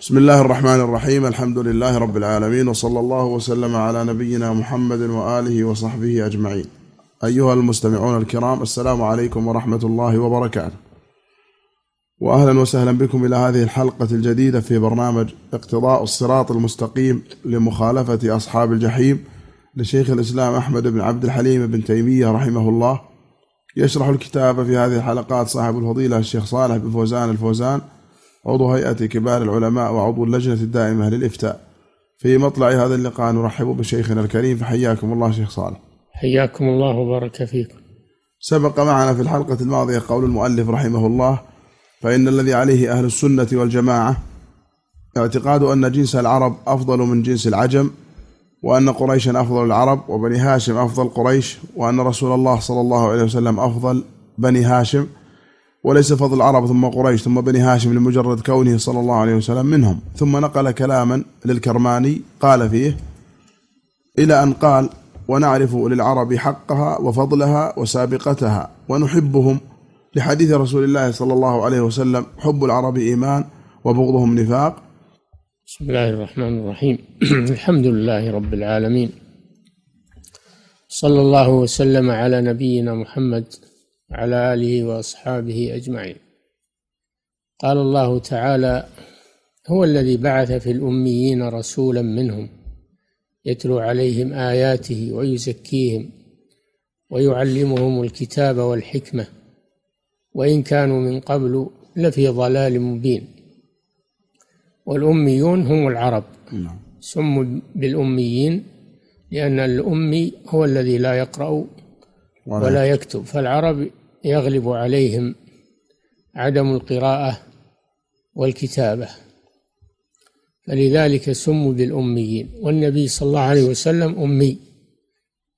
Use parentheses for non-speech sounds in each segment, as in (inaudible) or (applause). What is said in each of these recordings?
بسم الله الرحمن الرحيم الحمد لله رب العالمين وصلى الله وسلم على نبينا محمد واله وصحبه اجمعين ايها المستمعون الكرام السلام عليكم ورحمه الله وبركاته واهلا وسهلا بكم الى هذه الحلقه الجديده في برنامج اقتضاء الصراط المستقيم لمخالفه اصحاب الجحيم لشيخ الاسلام احمد بن عبد الحليم بن تيميه رحمه الله يشرح الكتاب في هذه الحلقات صاحب الفضيله الشيخ صالح بن فوزان الفوزان عضو هيئة كبار العلماء وعضو اللجنة الدائمة للإفتاء في مطلع هذا اللقاء نرحب بشيخنا الكريم فحياكم الله شيخ صالح حياكم الله وبارك فيكم سبق معنا في الحلقة الماضية قول المؤلف رحمه الله فإن الذي عليه أهل السنة والجماعة اعتقاد أن جنس العرب أفضل من جنس العجم وأن قريشا أفضل العرب وبني هاشم أفضل قريش وأن رسول الله صلى الله عليه وسلم أفضل بني هاشم وليس فضل العرب ثم قريش ثم بني هاشم لمجرد كونه صلى الله عليه وسلم منهم ثم نقل كلاما للكرماني قال فيه إلى أن قال ونعرف للعرب حقها وفضلها وسابقتها ونحبهم لحديث رسول الله صلى الله عليه وسلم حب العرب إيمان وبغضهم نفاق بسم الله الرحمن الرحيم (clears throat) الحمد لله رب العالمين صلى الله وسلم على نبينا محمد على آله وأصحابه أجمعين قال الله تعالى هو الذي بعث في الأميين رسولا منهم يتلو عليهم آياته ويزكيهم ويعلمهم الكتاب والحكمة وإن كانوا من قبل لفي ضلال مبين والأميون هم العرب نعم. سموا بالأميين لأن الأمي هو الذي لا يقرأ ولا يكتب فالعرب يغلب عليهم عدم القراءة والكتابة فلذلك سموا بالأميين والنبي صلى الله عليه وسلم أمي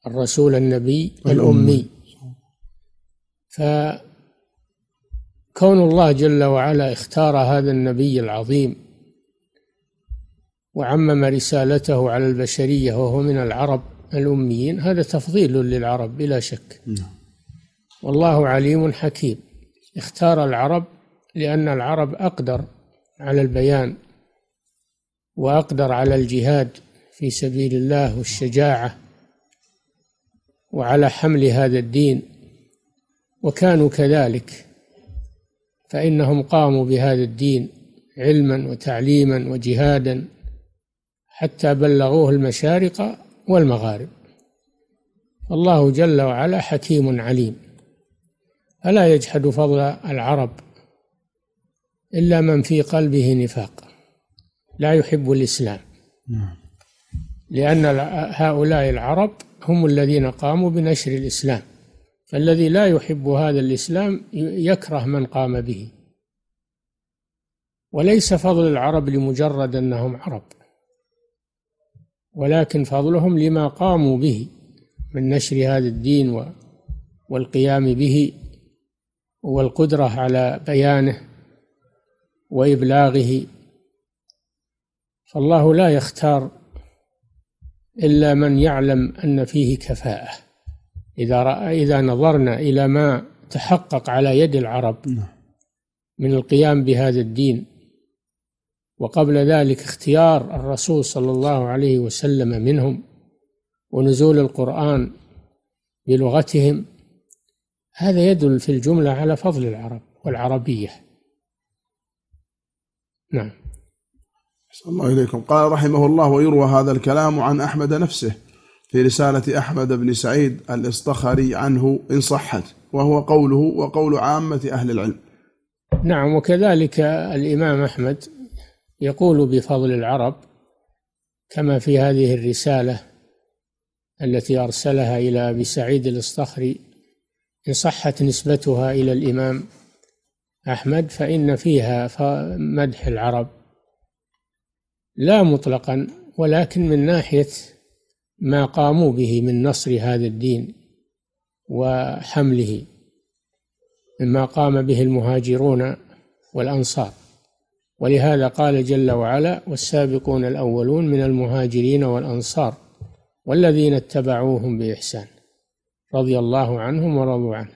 الرسول النبي الأمي فكون الله جل وعلا اختار هذا النبي العظيم وعمم رسالته على البشرية وهو من العرب الأميين هذا تفضيل للعرب بلا شك نعم والله عليم حكيم اختار العرب لأن العرب أقدر على البيان وأقدر على الجهاد في سبيل الله والشجاعة وعلى حمل هذا الدين وكانوا كذلك فإنهم قاموا بهذا الدين علما وتعليما وجهادا حتى بلغوه المشارق والمغارب الله جل وعلا حكيم عليم فلا يجحد فضل العرب إلا من في قلبه نفاق لا يحب الإسلام نعم. لأن هؤلاء العرب هم الذين قاموا بنشر الإسلام فالذي لا يحب هذا الإسلام يكره من قام به وليس فضل العرب لمجرد أنهم عرب ولكن فضلهم لما قاموا به من نشر هذا الدين والقيام به والقدرة على بيانه وإبلاغه فالله لا يختار إلا من يعلم أن فيه كفاءة إذا رأى إذا نظرنا إلى ما تحقق على يد العرب نعم. من القيام بهذا الدين وقبل ذلك اختيار الرسول صلى الله عليه وسلم منهم ونزول القرآن بلغتهم هذا يدل في الجملة على فضل العرب والعربية نعم صلى الله إليكم قال رحمه الله ويروى هذا الكلام عن أحمد نفسه في رسالة أحمد بن سعيد الإصطخري عنه إن صحت وهو قوله وقول عامة أهل العلم نعم وكذلك الإمام أحمد يقول بفضل العرب كما في هذه الرسالة التي أرسلها إلى أبي سعيد الإصطخري إن صحت نسبتها إلى الإمام أحمد فإن فيها مدح العرب لا مطلقا ولكن من ناحية ما قاموا به من نصر هذا الدين وحمله مما قام به المهاجرون والأنصار ولهذا قال جل وعلا والسابقون الأولون من المهاجرين والأنصار والذين اتبعوهم بإحسان رضي الله عنهم ورضوا عنه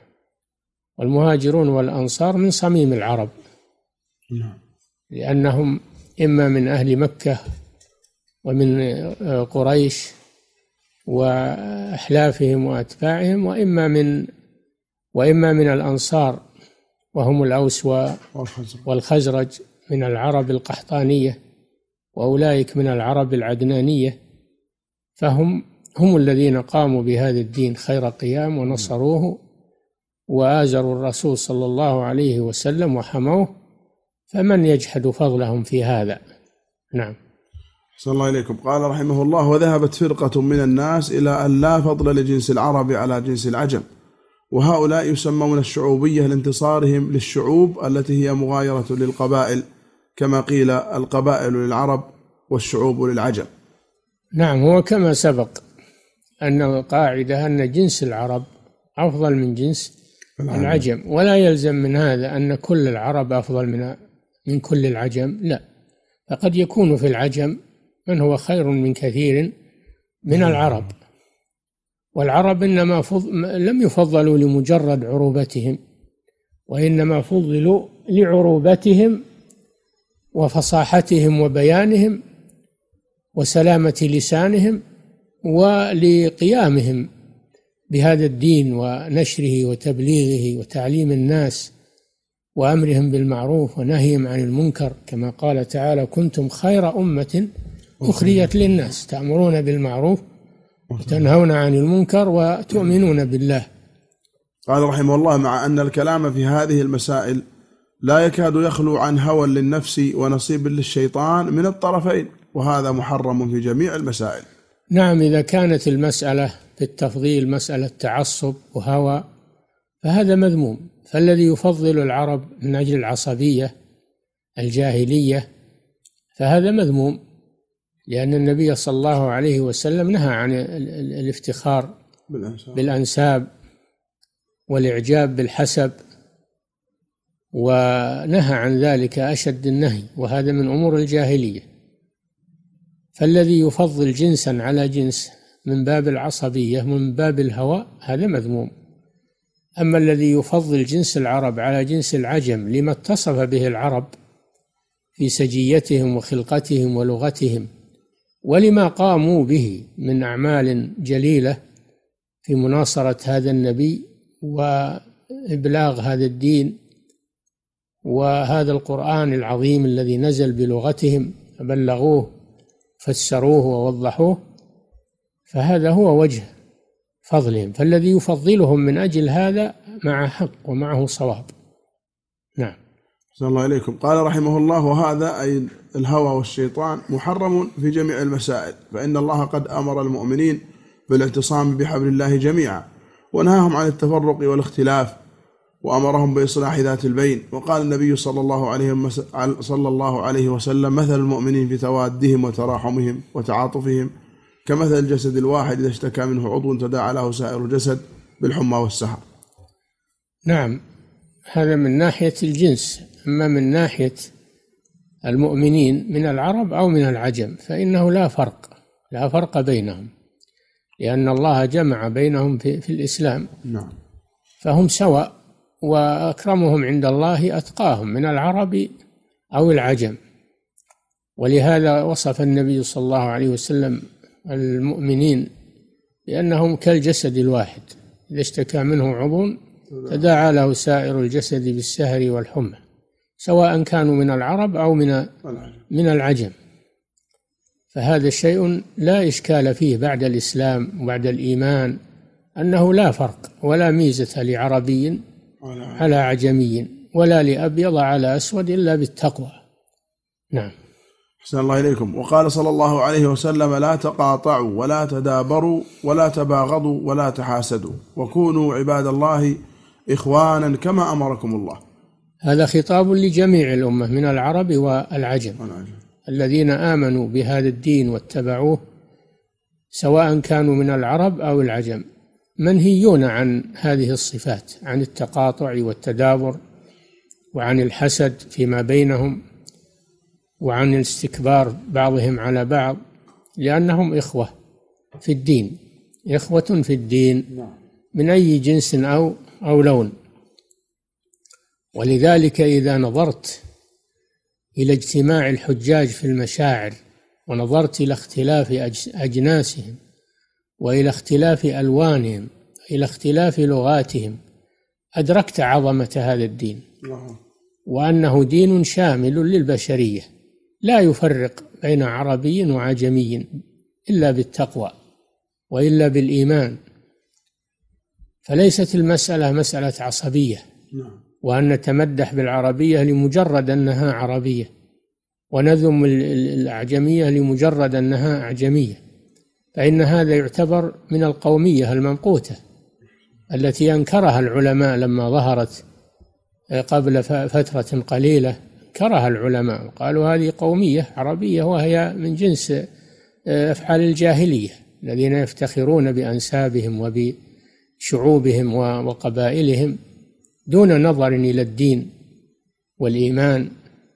والمهاجرون والأنصار من صميم العرب نعم. لأنهم إما من أهل مكة ومن آه، قريش وأحلافهم وأتباعهم وإما من وإما من الأنصار وهم الأوس والخزرج من العرب القحطانية وأولئك من العرب العدنانية فهم هم الذين قاموا بهذا الدين خير قيام ونصروه وآزروا الرسول صلى الله عليه وسلم وحموه فمن يجحد فضلهم في هذا نعم صلى الله إليكم قال رحمه الله وذهبت فرقة من الناس إلى أن لا فضل لجنس العرب على جنس العجم وهؤلاء يسمون الشعوبية لانتصارهم للشعوب التي هي مغايرة للقبائل كما قيل القبائل للعرب والشعوب للعجم نعم هو كما سبق أن القاعدة أن جنس العرب أفضل من جنس العجم ولا يلزم من هذا أن كل العرب أفضل من من كل العجم لا فقد يكون في العجم من هو خير من كثير من العرب والعرب إنما فضل لم يفضلوا لمجرد عروبتهم وإنما فضلوا لعروبتهم وفصاحتهم وبيانهم وسلامة لسانهم ولقيامهم بهذا الدين ونشره وتبليغه وتعليم الناس وامرهم بالمعروف ونهيهم عن المنكر كما قال تعالى كنتم خير امه اخرجت للناس تامرون بالمعروف وتنهون عن المنكر وتؤمنون بالله قال رحمه الله مع ان الكلام في هذه المسائل لا يكاد يخلو عن هوى للنفس ونصيب للشيطان من الطرفين وهذا محرم في جميع المسائل نعم إذا كانت المسألة في التفضيل مسألة تعصب وهوى فهذا مذموم فالذي يفضل العرب من أجل العصبية الجاهلية فهذا مذموم لأن النبي صلى الله عليه وسلم نهى عن الافتخار بالأنساب, بالأنساب والإعجاب بالحسب ونهى عن ذلك أشد النهي وهذا من أمور الجاهلية فالذي يفضل جنسا على جنس من باب العصبية من باب الهوى هذا مذموم أما الذي يفضل جنس العرب على جنس العجم لما اتصف به العرب في سجيتهم وخلقتهم ولغتهم ولما قاموا به من أعمال جليلة في مناصرة هذا النبي وإبلاغ هذا الدين وهذا القرآن العظيم الذي نزل بلغتهم بلغوه فسروه ووضحوه فهذا هو وجه فضلهم فالذي يفضلهم من أجل هذا مع حق ومعه صواب نعم صلى الله عليكم قال رحمه الله وهذا أي الهوى والشيطان محرم في جميع المسائل فإن الله قد أمر المؤمنين بالاعتصام بحبل الله جميعا ونهاهم عن التفرق والاختلاف وأمرهم بإصلاح ذات البين وقال النبي صلى الله عليه صلى الله عليه وسلم مثل المؤمنين في توادهم وتراحمهم وتعاطفهم كمثل الجسد الواحد إذا اشتكى منه عضو تداعى له سائر الجسد بالحمى والسهر نعم هذا من ناحية الجنس أما من ناحية المؤمنين من العرب أو من العجم فإنه لا فرق لا فرق بينهم لأن الله جمع بينهم في, في الإسلام نعم فهم سواء واكرمهم عند الله اتقاهم من العرب او العجم ولهذا وصف النبي صلى الله عليه وسلم المؤمنين بانهم كالجسد الواحد اذا اشتكى منه عضو تداعى له سائر الجسد بالسهر والحمى سواء كانوا من العرب او من من العجم فهذا شيء لا اشكال فيه بعد الاسلام وبعد الايمان انه لا فرق ولا ميزه لعربي على عجمي ولا لأبيض على أسود إلا بالتقوى نعم أحسن الله إليكم وقال صلى الله عليه وسلم لا تقاطعوا ولا تدابروا ولا تباغضوا ولا تحاسدوا وكونوا عباد الله إخوانا كما أمركم الله هذا خطاب لجميع الأمة من العرب والعجم والعجم الذين آمنوا بهذا الدين واتبعوه سواء كانوا من العرب أو العجم منهيون عن هذه الصفات عن التقاطع والتدابر وعن الحسد فيما بينهم وعن الاستكبار بعضهم على بعض لأنهم إخوة في الدين إخوة في الدين نعم. من أي جنس أو أو لون ولذلك إذا نظرت إلى اجتماع الحجاج في المشاعر ونظرت إلى اختلاف أجناسهم والى اختلاف الوانهم الى اختلاف لغاتهم ادركت عظمه هذا الدين نعم. وانه دين شامل للبشريه لا يفرق بين عربي وعجمي الا بالتقوى والا بالايمان فليست المساله مساله عصبيه نعم. وان نتمدح بالعربيه لمجرد انها عربيه ونذم الاعجميه لمجرد انها اعجميه فإن هذا يعتبر من القومية الممقوتة التي أنكرها العلماء لما ظهرت آه، قبل فترة قليلة أنكرها العلماء قالوا هذه قومية عربية وهي من جنس آه، أفعال الجاهلية الذين يفتخرون بأنسابهم وبشعوبهم وقبائلهم دون نظر إلى الدين والإيمان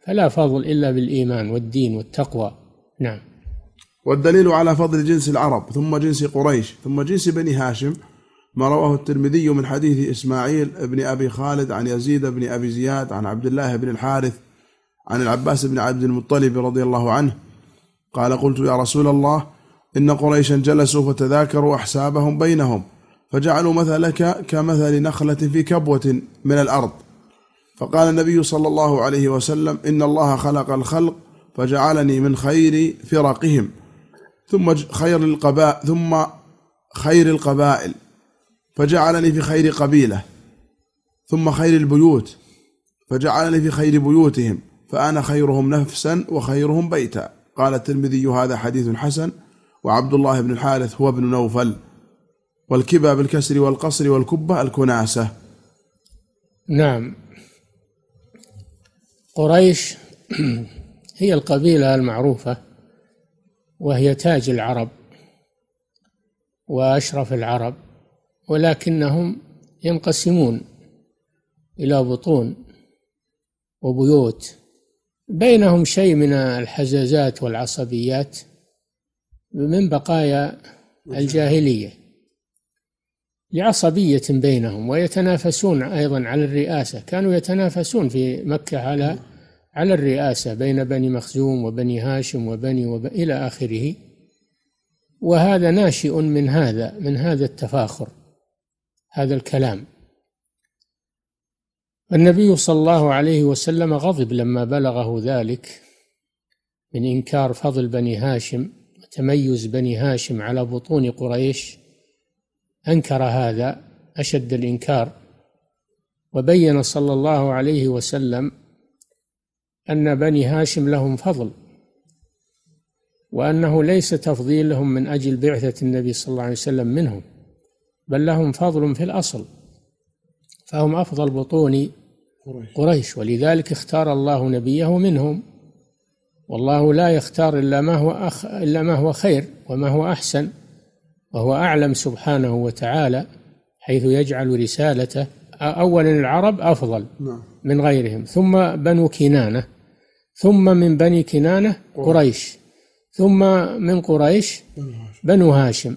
فلا فضل إلا بالإيمان والدين والتقوى نعم والدليل على فضل جنس العرب ثم جنس قريش ثم جنس بني هاشم ما رواه الترمذي من حديث إسماعيل بن أبي خالد عن يزيد بن أبي زياد عن عبد الله بن الحارث عن العباس بن عبد المطلب رضي الله عنه قال قلت يا رسول الله إن قريشا جلسوا فتذاكروا أحسابهم بينهم فجعلوا مثلك كمثل نخلة في كبوة من الأرض فقال النبي صلى الله عليه وسلم إن الله خلق الخلق فجعلني من خير فرقهم ثم خير القبائل ثم خير القبائل فجعلني في خير قبيلة ثم خير البيوت فجعلني في خير بيوتهم فأنا خيرهم نفسا وخيرهم بيتا قال الترمذي هذا حديث حسن وعبد الله بن الحارث هو ابن نوفل والكبى بالكسر والقصر والكبة الكناسة نعم قريش (clears throat) هي القبيلة المعروفة وهي تاج العرب واشرف العرب ولكنهم ينقسمون الى بطون وبيوت بينهم شيء من الحزازات والعصبيات من بقايا الجاهليه لعصبيه بينهم ويتنافسون ايضا على الرئاسه كانوا يتنافسون في مكه على نعم. على الرئاسة بين بني مخزوم وبني هاشم وبني وب... إلى آخره وهذا ناشئ من هذا من هذا التفاخر هذا الكلام النبي صلى الله عليه وسلم غضب لما بلغه ذلك من إنكار فضل بني هاشم وتميز بني هاشم على بطون قريش أنكر هذا أشد الإنكار وبين صلى الله عليه وسلم أن بني هاشم لهم فضل وأنه ليس تفضيلهم من أجل بعثة النبي صلى الله عليه وسلم منهم بل لهم فضل في الأصل فهم أفضل بطون قريش ولذلك اختار الله نبيه منهم والله لا يختار إلا ما هو أخ إلا ما هو خير وما هو أحسن وهو أعلم سبحانه وتعالى حيث يجعل رسالته أولا العرب أفضل نعم. من غيرهم ثم بنو كنانة ثم من بني كنانة قريش ثم من قريش بنو هاشم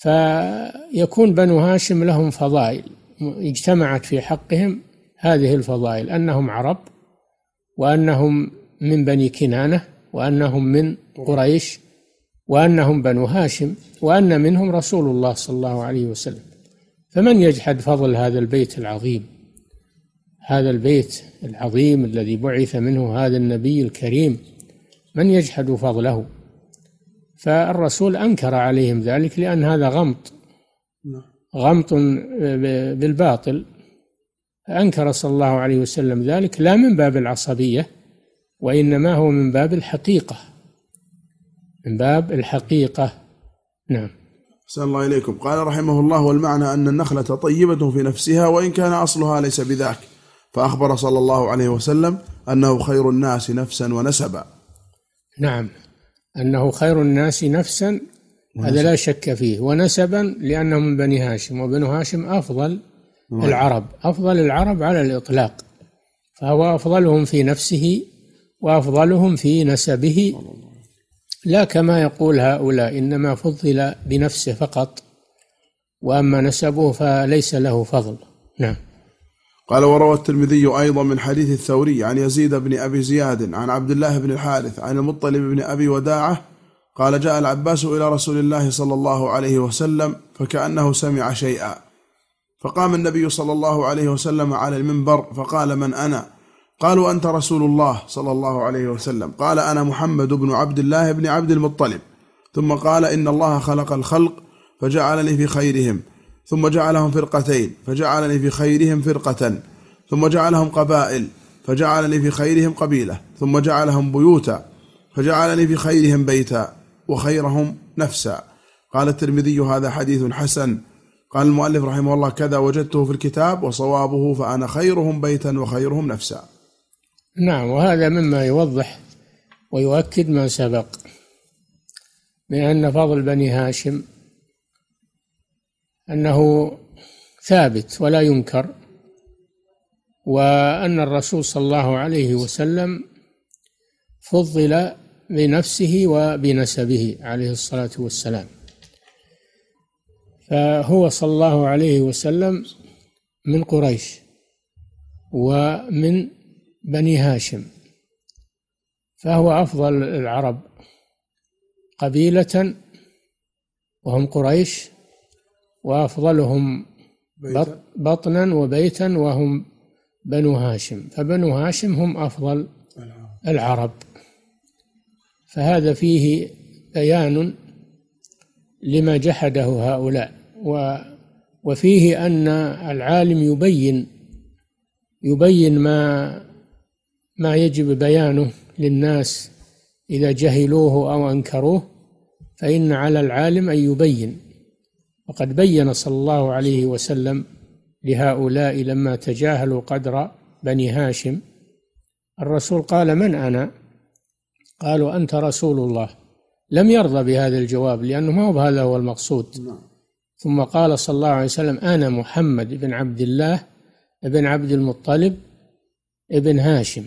فيكون بنو هاشم لهم فضائل اجتمعت في حقهم هذه الفضائل أنهم عرب وأنهم من بني كنانة وأنهم من قريش وأنهم بنو هاشم وأن منهم رسول الله صلى الله عليه وسلم فمن يجحد فضل هذا البيت العظيم هذا البيت العظيم الذي بعث منه هذا النبي الكريم من يجحد فضله فالرسول انكر عليهم ذلك لان هذا غمط نعم. غمط بالباطل انكر صلى الله عليه وسلم ذلك لا من باب العصبيه وانما هو من باب الحقيقه من باب الحقيقه نعم أحسن الله إليكم قال رحمه الله والمعنى أن النخلة طيبة في نفسها وإن كان أصلها ليس بذاك فأخبر صلى الله عليه وسلم أنه خير الناس نفسا ونسبا نعم أنه خير الناس نفسا ونسب. هذا لا شك فيه ونسبا لأنه من بني هاشم وبنو هاشم أفضل نعم. العرب أفضل العرب على الإطلاق فهو أفضلهم في نفسه وأفضلهم في نسبه لا كما يقول هؤلاء إنما فضل بنفسه فقط وأما نسبه فليس له فضل نعم قال وروى الترمذي أيضا من حديث الثوري عن يزيد بن أبي زياد عن عبد الله بن الحارث عن المطلب بن أبي وداعة قال جاء العباس إلى رسول الله صلى الله عليه وسلم فكأنه سمع شيئا فقام النبي صلى الله عليه وسلم على المنبر فقال من أنا قالوا أنت رسول الله صلى الله عليه وسلم قال أنا محمد بن عبد الله بن عبد المطلب ثم قال إن الله خلق الخلق فجعلني في خيرهم ثم جعلهم فرقتين فجعلني في خيرهم فرقة ثم جعلهم قبائل فجعلني في خيرهم قبيلة ثم جعلهم بيوتا فجعلني في خيرهم بيتا وخيرهم نفسا قال الترمذي هذا حديث حسن قال المؤلف رحمه الله كذا وجدته في الكتاب وصوابه فأنا خيرهم بيتا وخيرهم نفسا نعم وهذا مما يوضح ويؤكد ما سبق من أن فضل بني هاشم أنه ثابت ولا ينكر وأن الرسول صلى الله عليه وسلم فضل بنفسه وبنسبه عليه الصلاة والسلام فهو صلى الله عليه وسلم من قريش ومن بني هاشم فهو أفضل العرب قبيلة وهم قريش وأفضلهم بيتا. بطنا وبيتا وهم بنو هاشم فبنو هاشم هم أفضل العرب فهذا فيه بيان لما جحده هؤلاء و وفيه أن العالم يبين يبين ما ما يجب بيانه للناس إذا جهلوه أو أنكروه فإن على العالم أن يبين وقد بين صلى الله عليه وسلم لهؤلاء لما تجاهلوا قدر بني هاشم الرسول قال من انا؟ قالوا انت رسول الله لم يرضى بهذا الجواب لانه ما هو هذا هو المقصود نعم. ثم قال صلى الله عليه وسلم انا محمد بن عبد الله بن عبد المطلب بن هاشم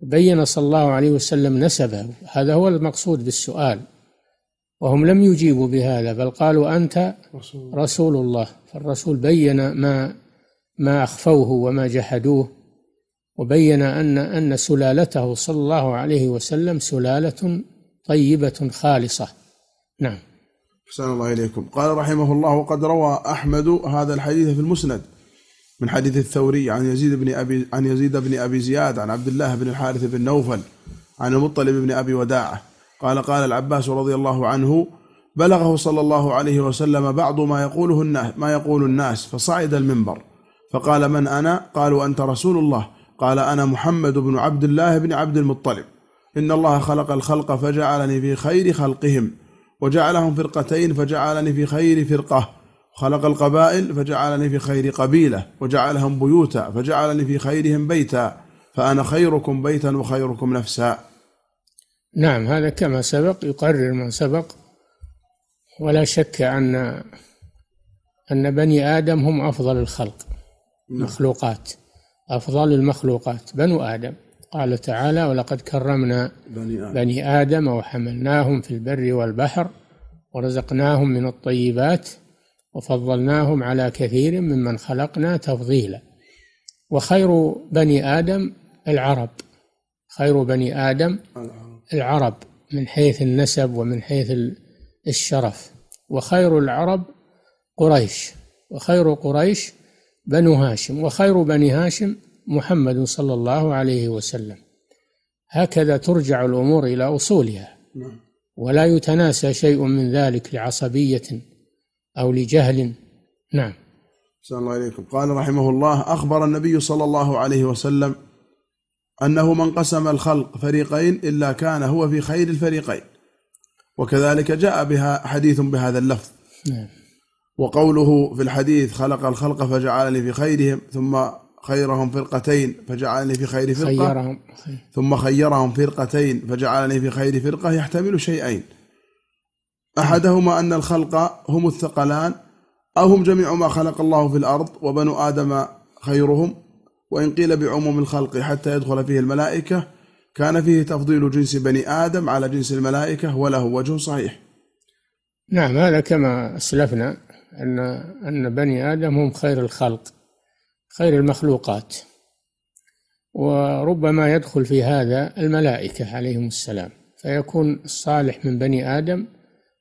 بين صلى الله عليه وسلم نسبه هذا هو المقصود بالسؤال وهم لم يجيبوا بهذا بل قالوا أنت رسول الله فالرسول بين ما ما أخفوه وما جحدوه وبين أن أن سلالته صلى الله عليه وسلم سلالة طيبة خالصة نعم أحسن الله إليكم قال رحمه الله وقد روى أحمد هذا الحديث في المسند من حديث الثوري عن يزيد بن أبي عن يزيد بن أبي زياد عن عبد الله بن الحارث بن نوفل عن المطلب بن أبي وداعة قال قال العباس رضي الله عنه بلغه صلى الله عليه وسلم بعض ما يقوله الناس ما يقول الناس فصعد المنبر فقال من انا؟ قالوا انت رسول الله قال انا محمد بن عبد الله بن عبد المطلب ان الله خلق الخلق فجعلني في خير خلقهم وجعلهم فرقتين فجعلني في خير فرقه خلق القبائل فجعلني في خير قبيله وجعلهم بيوتا فجعلني في خيرهم بيتا فانا خيركم بيتا وخيركم نفسا نعم هذا كما سبق يقرر من سبق ولا شك أن أن بني آدم هم أفضل الخلق نعم. مخلوقات أفضل المخلوقات بنو آدم قال تعالى ولقد كرمنا بني آدم, بني آدم وحملناهم في البر والبحر ورزقناهم من الطيبات وفضلناهم على كثير ممن خلقنا تفضيلا وخير بني آدم العرب خير بني آدم العرب من حيث النسب ومن حيث الشرف وخير العرب قريش وخير قريش بنو هاشم وخير بني هاشم محمد صلى الله عليه وسلم هكذا ترجع الامور الى اصولها نعم. ولا يتناسى شيء من ذلك لعصبيه او لجهل نعم صلى الله عليكم قال رحمه الله اخبر النبي صلى الله عليه وسلم أنه من قسم الخلق فريقين إلا كان هو في خير الفريقين وكذلك جاء بها حديث بهذا اللفظ نعم. وقوله في الحديث خلق الخلق فجعلني في خيرهم ثم خيرهم فرقتين فجعلني في خير فرقة خيرهم. ثم خيرهم فرقتين فجعلني في خير فرقة يحتمل شيئين أحدهما أن الخلق هم الثقلان أو هم جميع ما خلق الله في الأرض وبنو آدم خيرهم وإن قيل بعموم الخلق حتى يدخل فيه الملائكة كان فيه تفضيل جنس بني آدم على جنس الملائكة وله وجه صحيح نعم هذا كما أسلفنا أن أن بني آدم هم خير الخلق خير المخلوقات وربما يدخل في هذا الملائكة عليهم السلام فيكون الصالح من بني آدم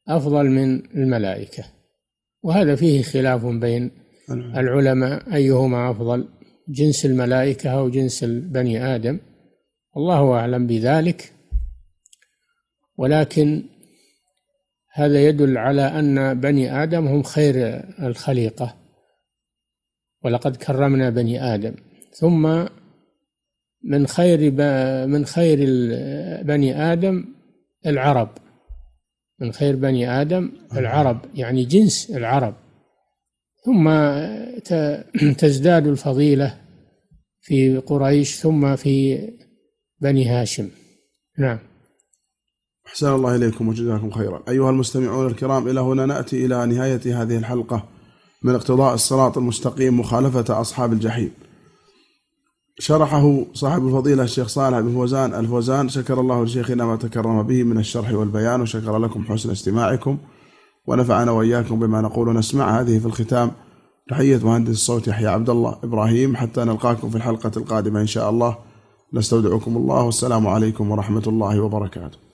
أفضل من الملائكة وهذا فيه خلاف بين نعم. العلماء أيهما أفضل جنس الملائكة أو جنس بني آدم الله أعلم بذلك ولكن هذا يدل على أن بني آدم هم خير الخليقة ولقد كرمنا بني آدم ثم من خير من خير بني آدم العرب من خير بني آدم العرب يعني جنس العرب ثم تزداد الفضيلة في قريش ثم في بني هاشم نعم أحسن الله إليكم وجزاكم خيرا أيها المستمعون الكرام إلى هنا نأتي إلى نهاية هذه الحلقة من اقتضاء الصراط المستقيم مخالفة أصحاب الجحيم شرحه صاحب الفضيلة الشيخ صالح بن فوزان الفوزان شكر الله لشيخنا ما تكرم به من الشرح والبيان وشكر لكم حسن استماعكم ونفعنا وإياكم بما نقول نسمع هذه في الختام تحية مهندس الصوت يحيى عبد الله إبراهيم حتى نلقاكم في الحلقة القادمة إن شاء الله نستودعكم الله والسلام عليكم ورحمة الله وبركاته